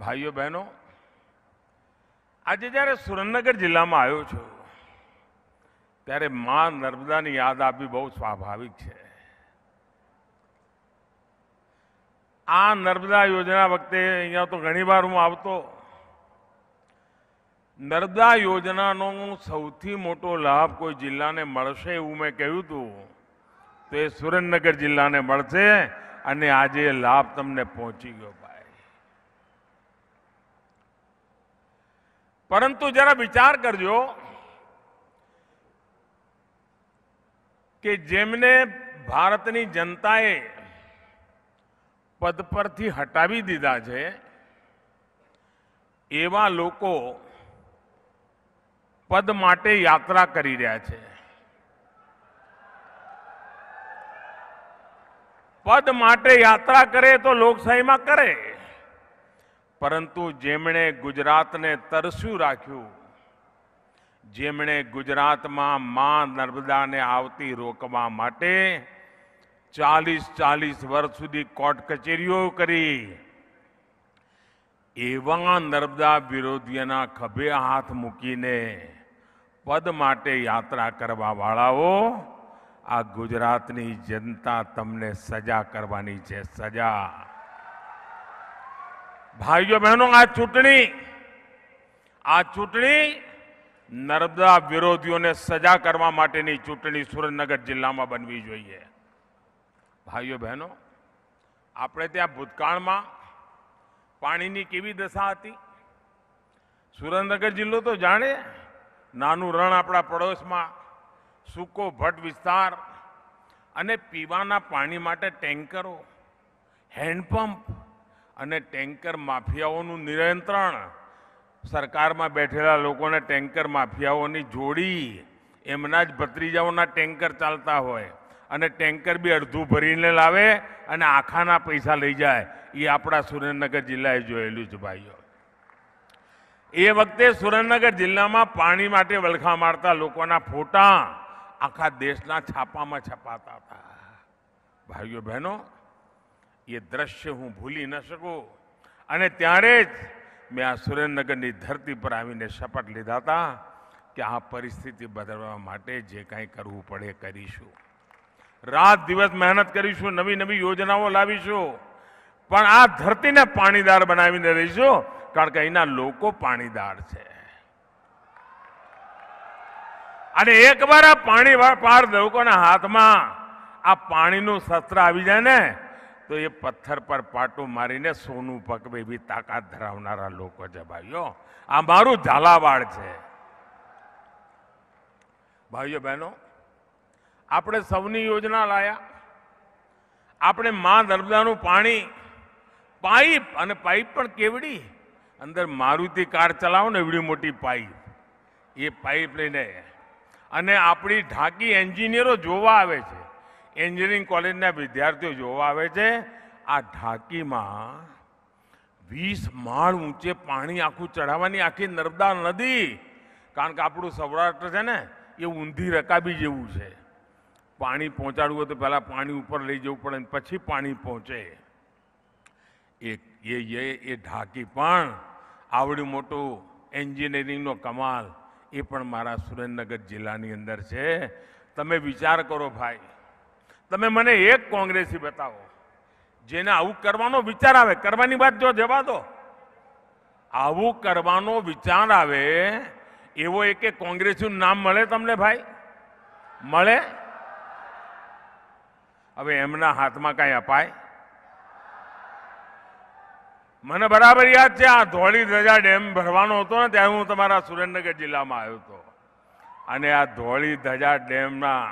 ભાઈઓ બહેનો આજે જ્યારે સુરેન્દ્રનગર જિલ્લામાં આવ્યો છું ત્યારે માં નર્મદાની યાદ આપવી બહુ સ્વાભાવિક છે આ નર્મદા યોજના વખતે અહીંયા તો ઘણી વાર હું આવતો નર્મદા યોજનાનો સૌથી મોટો લાભ કોઈ જિલ્લાને મળશે એવું મેં કહ્યું હતું તો એ સુરેન્દ્રનગર જિલ્લાને મળશે અને આજે લાભ તમને પહોંચી ગયો પરંતુ જરા વિચાર કરજો કે જેમને ભારતની જનતાએ પદ પરથી હટાવી દીધા છે એવા લોકો પદ માટે યાત્રા કરી રહ્યા છે પદ માટે યાત્રા કરે તો લોકશાહીમાં કરે પરંતુ જેમણે ગુજરાતને તરસ્યું રાખ્યું જેમણે ગુજરાતમાં માં નર્મદાને આવતી રોકવા માટે ચાલીસ ચાલીસ વર્ષ સુધી કોર્ટ કચેરીઓ કરી એવા નર્મદા વિરોધીઓના ખભે હાથ મૂકીને પદ માટે યાત્રા કરવા વાળાઓ આ ગુજરાતની જનતા તમને સજા કરવાની છે સજા ભાઈઓ બહેનો આ ચૂંટણી આ ચૂંટણી નર્મદા વિરોધીઓને સજા કરવા માટેની ચૂંટણી સુરેન્દ્રનગર જિલ્લામાં બનવી જોઈએ ભાઈઓ બહેનો આપણે ત્યાં ભૂતકાળમાં પાણીની કેવી દશા હતી સુરેન્દ્રનગર જિલ્લો તો જાણે નાનું રણ આપણા પડોશમાં સૂકો ભટ્ટ વિસ્તાર અને પીવાના પાણી માટે ટેન્કરો હેન્ડપંપ અને ટેન્કર માફિયાઓનું નિયંત્રણ સરકારમાં બેઠેલા લોકોને ટેન્કર માફિયાઓની જોડી એમના જ ભત્રીજાઓના ટેન્કર ચાલતા હોય અને ટેન્કર બી અડધું ભરીને લાવે અને આખાના પૈસા લઈ જાય એ આપણા સુરેન્દ્રનગર જિલ્લાએ જોયેલું છે ભાઈઓ એ વખતે સુરેન્દ્રનગર જિલ્લામાં પાણી માટે વલખા મારતા લોકોના ફોટા આખા દેશના છાપામાં છપાતા હતા ભાઈઓ બહેનો એ દ્રશ્ય હું ભૂલી ન શકું અને ત્યારે જ મેં આ સુરેન્દ્રનગરની ધરતી પર આવીને શપથ લીધા હતા કે આ પરિસ્થિતિ બદલવા માટે જે કાંઈ કરવું પડે કરીશું રાત દિવસ મહેનત કરીશું નવી નવી યોજનાઓ લાવીશું પણ આ ધરતીને પાણીદાર બનાવીને રહીશું કારણ કે અહીંના લોકો પાણીદાર છે અને એકવાર આ પાણી પાર લોકોના હાથમાં આ પાણીનું શસ્ત્ર આવી જાય ને તો એ પથ્થર પર પાટું મારીને સોનું પકવે એવી તાકાત ધરાવનારા લોકો છે ભાઈઓ આ મારું ઝાલાવાડ છે ભાઈઓ બહેનો આપણે સૌની યોજના લાયા આપણે મા નર્મદાનું પાણી પાઇપ અને પાઇપ પણ કેવડી અંદર મારુતિ કાર ચલાવો ને એવડી મોટી પાઇપ એ પાઇપ લઈને અને આપણી ઢાકી એન્જિનિયરો જોવા આવે છે એન્જિનિયરિંગ કોલેજના વિદ્યાર્થીઓ જોવા આવે છે આ ઢાંકીમાં વીસ માળ ઊંચે પાણી આખું ચઢાવવાની આખી નર્મદા નદી કારણ કે આપણું સૌરાષ્ટ્ર છે ને એ ઊંધી રકાબી જેવું છે પાણી પહોંચાડવું હોય તો પહેલાં પાણી ઉપર લઈ જવું પડે પછી પાણી પહોંચે એ એ એ ઢાંકી પણ આવડું મોટું એન્જિનિયરિંગનો કમાલ એ પણ મારા સુરેન્દ્રનગર જિલ્લાની અંદર છે તમે વિચાર કરો ભાઈ તમે મને એક કોંગ્રેસી બતાવો જેને આવું કરવાનો વિચાર આવે કરવાની વાત જો જવા દો આવું કરવાનો વિચાર આવે એવો એકે કોંગ્રેસીનું નામ મળે તમને ભાઈ મળે હવે એમના હાથમાં કાંઈ અપાય મને બરાબર યાદ છે આ ધોળી ધજા ડેમ ભરવાનો હતો ને ત્યારે હું તમારા સુરેન્દ્રનગર જિલ્લામાં આવ્યો હતો અને આ ધોળી ધજા ડેમના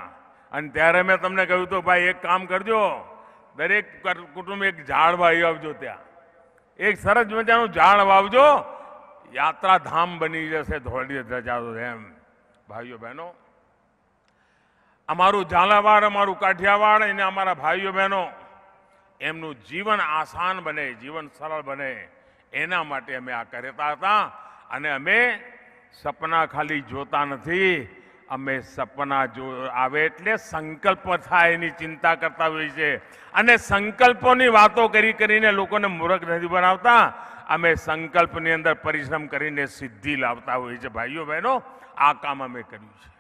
અને ત્યારે મેં તમને કહ્યું તો ભાઈ એક કામ કરજો દરેક કુટુંબ એક ઝાડ વાવી આવજો ત્યાં એક સરસ મજાનું ઝાડ વાવજો યાત્રાધામ બની જશે ધોળી રજાઓ એમ ભાઈઓ બહેનો અમારું ઝાલાવાડ અમારું કાઠિયાવાડ અને અમારા ભાઈઓ બહેનો એમનું જીવન આસાન બને જીવન સરળ બને એના માટે અમે આ કરતા હતા અને અમે સપના ખાલી જોતા નથી અમે સપના જો આવે એટલે સંકલ્પ થાય એની ચિંતા કરતા હોઈએ છીએ અને સંકલ્પોની વાતો કરી કરીને લોકોને મૂર્ખ નથી બનાવતા અમે સંકલ્પની અંદર પરિશ્રમ કરીને સિદ્ધિ લાવતા હોઈએ છીએ ભાઈઓ બહેનો આ કામ અમે કર્યું છે